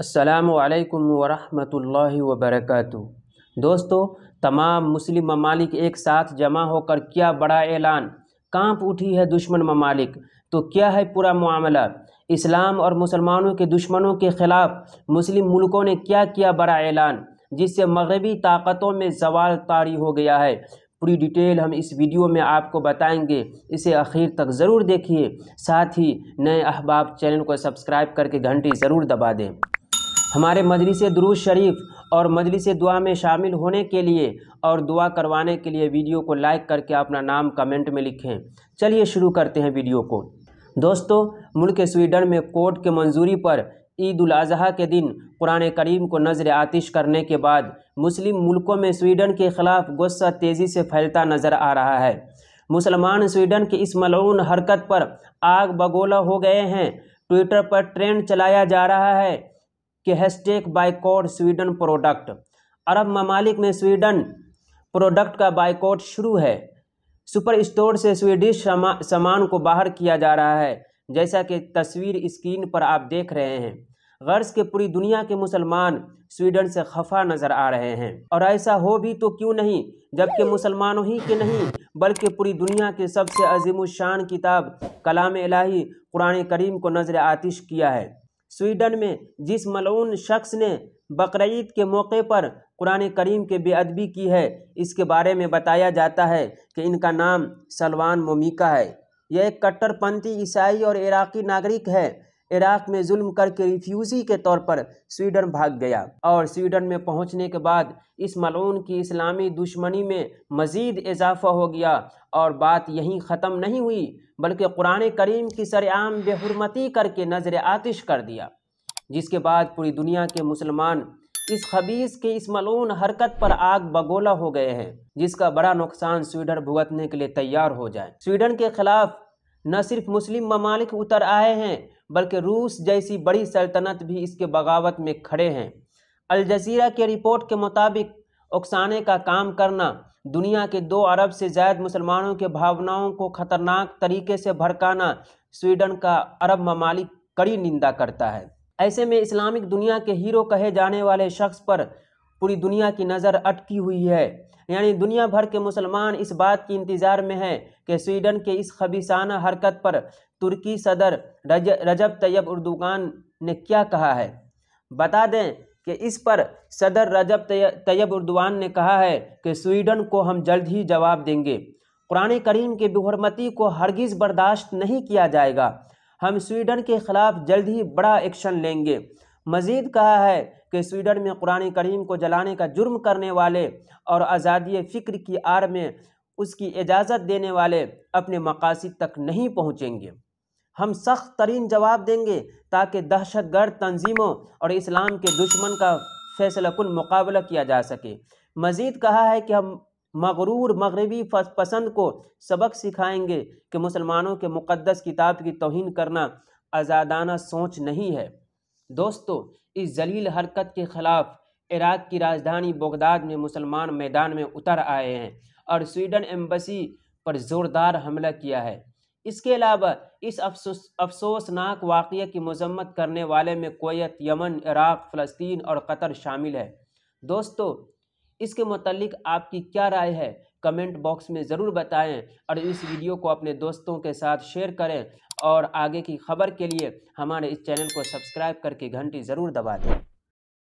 असलकम वरहमल वबरक दोस्तों तमाम मुस्लिम ममालिक एक साथ जमा होकर क्या बड़ा ऐलान कांप उठी है दुश्मन ममालिक तो क्या है पूरा मामला इस्लाम और मुसलमानों के दुश्मनों के ख़िलाफ़ मुस्लिम मुल्कों ने क्या किया बड़ा ऐलान जिससे मगरबी ताकतों में जवाल तारी हो गया है पूरी डिटेल हम इस वीडियो में आपको बताएंगे इसे आखिर तक ज़रूर देखिए साथ ही नए अहबाब चैनल को सब्सक्राइब करके घंटी ज़रूर दबा दें हमारे मजलिस दरूज शरीफ और मजलिस दुआ में शामिल होने के लिए और दुआ करवाने के लिए वीडियो को लाइक करके अपना नाम कमेंट में लिखें चलिए शुरू करते हैं वीडियो को दोस्तों मुल्क स्वीडन में कोर्ट के मंजूरी पर ईद उल अजहा के दिन कुरान करीम को नज़र आतिश करने के बाद मुस्लिम मुल्कों में स्वीडन के ख़िलाफ़ गुस्सा तेज़ी से फैलता नज़र आ रहा है मुसलमान स्वीडन की इस मलून हरकत पर आग बगोला हो गए हैं ट्विटर पर ट्रेंड चलाया जा रहा है कि हैशटैग बाइकॉट स्वीडन प्रोडक्ट अरब ममालिक में स्वीडन प्रोडक्ट का बाइकॉट शुरू है सुपर स्टोर से स्वीडिश सामान को बाहर किया जा रहा है जैसा कि तस्वीर स्क्रीन पर आप देख रहे हैं गर्ज के पूरी दुनिया के मुसलमान स्वीडन से खफा नज़र आ रहे हैं और ऐसा हो भी तो क्यों नहीं जबकि मुसलमानों ही के नहीं बल्कि पूरी दुनिया के सबसे अजीम शान किताब कलाम इलाही कुरान करीम को नज़र आतिश किया है स्वीडन में जिस मलून शख्स ने बकरीद के मौके पर कुरान करीम के बेअदबी की है इसके बारे में बताया जाता है कि इनका नाम सलवान मोमिका है यह एक कट्टरपंथी ईसाई और इराकी नागरिक है इराक में जुल्म करके रिफ्यूज़ी के तौर पर स्वीडन भाग गया और स्वीडन में पहुंचने के बाद इस मलून की इस्लामी दुश्मनी में मज़ीद इजाफा हो गया और बात यहीं ख़त्म नहीं हुई बल्कि कुरान करीम की सरेआम बेहरमती करके नज़र आतिश कर दिया जिसके बाद पूरी दुनिया के मुसलमान इस खबीस के इस मलून हरकत पर आग बगोला हो गए हैं जिसका बड़ा नुकसान स्वीडन भुगतने के लिए तैयार हो जाए स्वीडन के खिलाफ न सिर्फ मुस्लिम ममालिक उतर आए हैं बल्कि रूस जैसी बड़ी सल्तनत भी इसके बगावत में खड़े हैं जजीरा के रिपोर्ट के मुताबिक उकसाने का काम करना दुनिया के दो अरब से ज़्यादा मुसलमानों के भावनाओं को ख़तरनाक तरीके से भड़काना स्वीडन का अरब ममालिक कड़ी निंदा करता है ऐसे में इस्लामिक दुनिया के हीरो कहे जाने वाले शख्स पर पूरी दुनिया की नज़र अटकी हुई है यानी दुनिया भर के मुसलमान इस बात की इंतज़ार में है कि स्वीडन के इस खबीसाना हरकत पर तुर्की सदर रज रजब तैयब उर्दुगान ने क्या कहा है बता दें कि इस पर सदर रजब तैयब उर्दुगान ने कहा है कि स्वीडन को हम जल्द ही जवाब देंगे कुरान करीम के बेहरमती को हरगिज़ बर्दाश्त नहीं किया जाएगा हम स्वीडन के ख़िलाफ़ जल्द ही बड़ा एक्शन लेंगे मज़ीद कहा है कि स्वीडन में कुरान करीम को जलाने का जुर्म करने वाले और आज़ादी फ़िक्र की आड़ में उसकी इजाज़त देने वाले अपने मकासद तक नहीं पहुँचेंगे हम सख्त तरीन जवाब देंगे ताकि दहशत गर्द तंजीमों और इस्लाम के दुश्मन का फैसला कुल मुकाबला किया जा सके मज़ीद कहा है कि हम मगरूर मगरबी पसंद को सबक सिखाएंगे कि मुसलमानों के मुक़दस किताब की तोहन करना आज़ादाना सोच नहीं है दोस्तों इस जलील हरकत के ख़िलाफ़ इराक़ की राजधानी बगदाद में मुसलमान मैदान में उतर आए हैं और स्वीडन एम्बसी पर ज़ोरदार हमला किया है इसके अलावा इस अफसोसनाक वाक़ की मजम्मत करने वाले में कोयत यमन इराक़ फ़लस्तीन और कतर शामिल है दोस्तों इसके मतलब आपकी क्या राय है कमेंट बॉक्स में ज़रूर बताएं और इस वीडियो को अपने दोस्तों के साथ शेयर करें और आगे की खबर के लिए हमारे इस चैनल को सब्सक्राइब करके घंटी ज़रूर दबा दें